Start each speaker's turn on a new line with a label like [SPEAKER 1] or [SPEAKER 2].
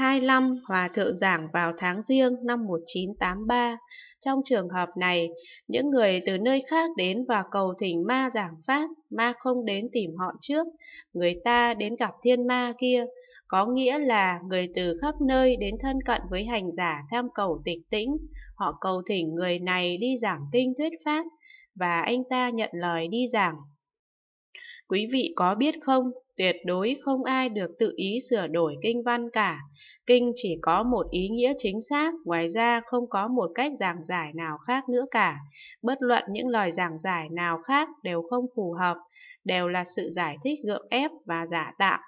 [SPEAKER 1] 25 Hòa Thượng giảng vào tháng riêng năm 1983. Trong trường hợp này, những người từ nơi khác đến và cầu thỉnh ma giảng pháp, ma không đến tìm họ trước, người ta đến gặp thiên ma kia, có nghĩa là người từ khắp nơi đến thân cận với hành giả tham cầu tịch tĩnh, họ cầu thỉnh người này đi giảng kinh thuyết pháp, và anh ta nhận lời đi giảng. Quý vị có biết không, Tuyệt đối không ai được tự ý sửa đổi kinh văn cả. Kinh chỉ có một ý nghĩa chính xác, ngoài ra không có một cách giảng giải nào khác nữa cả. Bất luận những lời giảng giải nào khác đều không phù hợp, đều là sự giải thích gượng ép và giả tạo.